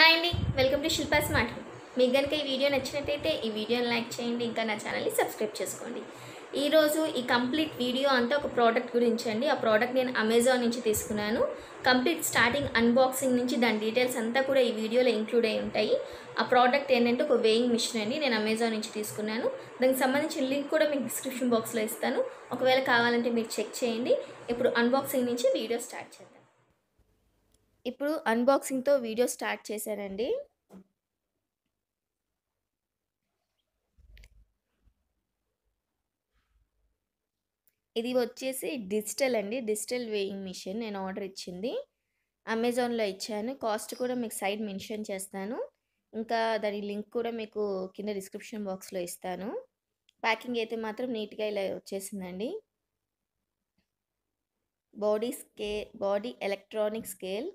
hi అండి welcome to Shilpa smart మీకు కనుక ఈ వీడియో నచ్చినట్టయితే ఈ వీడియోని లైక్ చేయండి ఇంకా నా ఛానల్ని సబ్స్క్రైబ్ చేసుకోండి ఈరోజు ఈ కంప్లీట్ వీడియో అంతా ఒక ప్రోడక్ట్ గురించి అండి ఆ ప్రోడక్ట్ నేను అమెజాన్ నుంచి తీసుకున్నాను కంప్లీట్ స్టార్టింగ్ అన్బాక్సింగ్ నుంచి దాని డీటెయిల్స్ అంతా కూడా ఈ వీడియోలో ఇంక్లూడ్ అయి ఉంటాయి ఆ ప్రోడక్ట్ ఏంటంటే ఒక వేయింగ్ మిషన్ అండి నేను అమెజాన్ నుంచి తీసుకున్నాను దానికి సంబంధించిన లింక్ కూడా మీకు డిస్క్రిప్షన్ బాక్స్లో ఇస్తాను ఒకవేళ కావాలంటే మీరు చెక్ చేయండి ఇప్పుడు అన్బాక్సింగ్ నుంచి వీడియో స్టార్ట్ చేద్దాం ఇప్పుడు అన్బాక్సింగ్తో వీడియో స్టార్ట్ చేశానండి ఇది వచ్చేసి డిజిటల్ అండి డిజిటల్ వేయింగ్ మిషన్ నేను ఆర్డర్ ఇచ్చింది అమెజాన్లో ఇచ్చాను కాస్ట్ కూడా మీకు సైడ్ మెన్షన్ చేస్తాను ఇంకా దాని లింక్ కూడా మీకు కింద డిస్క్రిప్షన్ బాక్స్లో ఇస్తాను ప్యాకింగ్ అయితే మాత్రం నీట్గా ఇలా వచ్చేసిందండి body scale body electronic scale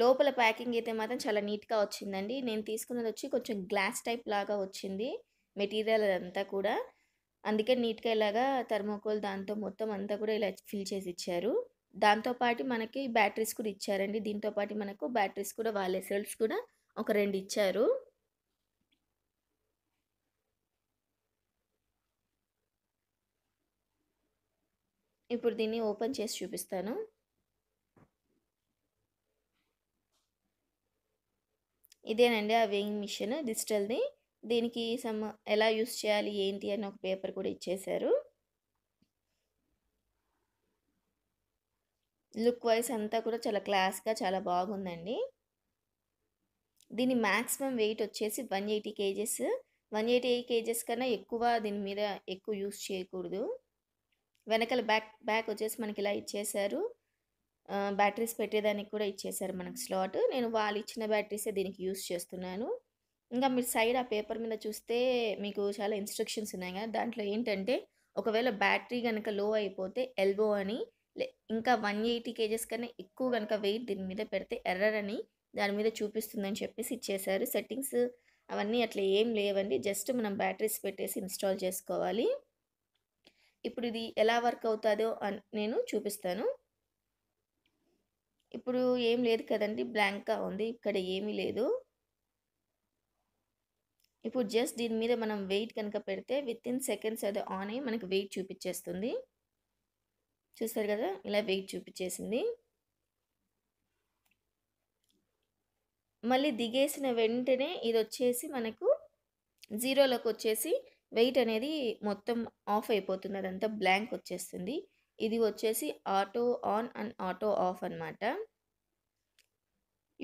లోపల ప్యాకింగ్ అయితే మాత్రం చాలా నీట్గా వచ్చిందండి నేను తీసుకున్నది వచ్చి కొంచెం గ్లాస్ టైప్ లాగా వచ్చింది మెటీరియల్ అంతా కూడా అందుకే నీట్గా ఇలాగా థర్మోకోల్ దాంతో మొత్తం అంతా కూడా ఇలా ఫిల్ చేసి ఇచ్చారు దాంతోపాటు మనకి బ్యాటరీస్ కూడా ఇచ్చారండి దీంతోపాటు మనకు బ్యాటరీస్ కూడా వాళ్ళే సెల్స్ కూడా ఒక రెండు ఇచ్చారు ఇప్పుడు దీన్ని ఓపెన్ చేసి చూపిస్తాను ఇదేనండి ఆ వేయింగ్ మిషన్ డిజిటల్ది దీనికి సమ్ ఎలా యూస్ చేయాలి ఏంటి అని ఒక పేపర్ కూడా ఇచ్చేశారు లుక్ వైజ్ అంతా కూడా చాలా క్లాస్గా చాలా బాగుందండి దీని మ్యాక్సిమం వెయిట్ వచ్చేసి one eighty kgs one eighty eight kgs కన్నా ఎక్కువ దీని మీద ఎక్కువ యూస్ చేయకూడదు వెనకాల బ్యాక్ బ్యాక్ వచ్చేసి మనకి ఇలా ఇచ్చేసారు బ్యాటరీస్ పెట్టేదానికి కూడా ఇచ్చేసారు మనకు స్లాట్ నేను వాళ్ళు ఇచ్చిన బ్యాటరీసే దీనికి యూస్ చేస్తున్నాను ఇంకా మీరు సైడ్ ఆ పేపర్ మీద చూస్తే మీకు చాలా ఇన్స్ట్రక్షన్స్ ఉన్నాయి కదా దాంట్లో ఏంటంటే ఒకవేళ బ్యాటరీ కనుక లో అయిపోతే ఎల్బో అని ఇంకా వన్ ఎయిటీ కేజెస్ కన్నా ఎక్కువ కనుక వెయిట్ దీని మీద పెడితే ఎర్రర్ అని దాని మీద చూపిస్తుందని చెప్పేసి ఇచ్చేశారు సెట్టింగ్స్ అవన్నీ అట్లా ఏం లేవండి జస్ట్ మనం బ్యాటరీస్ పెట్టేసి ఇన్స్టాల్ చేసుకోవాలి ఇప్పుడు ఇది ఎలా వర్క్ అవుతుందో నేను చూపిస్తాను ఇప్పుడు ఏం లేదు కదండి బ్లాంక్గా ఉంది ఇక్కడ ఏమీ లేదు ఇప్పుడు జస్ట్ దీని మీద మనం వెయిట్ కనుక పెడితే విత్ ఇన్ సెకండ్స్ అది ఆన్ అయ్యి మనకి వెయిట్ చూపించేస్తుంది చూస్తారు కదా ఇలా వెయిట్ చూపించేసింది మళ్ళీ దిగేసిన వెంటనే ఇది వచ్చేసి మనకు జీరోలోకి వచ్చేసి వెయిట్ అనేది మొత్తం ఆఫ్ అయిపోతుంది అదంతా బ్లాంక్ వచ్చేస్తుంది ఇది వచ్చేసి auto on and auto off అనమాట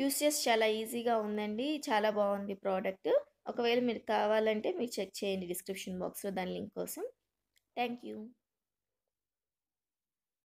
యూస్ చేసి చాలా ఈజీగా ఉందండి చాలా బాగుంది ప్రోడక్ట్ ఒకవేళ మీరు కావాలంటే మీరు చెక్ చేయండి డిస్క్రిప్షన్ బాక్స్లో దాని లింక్ కోసం థ్యాంక్ యూ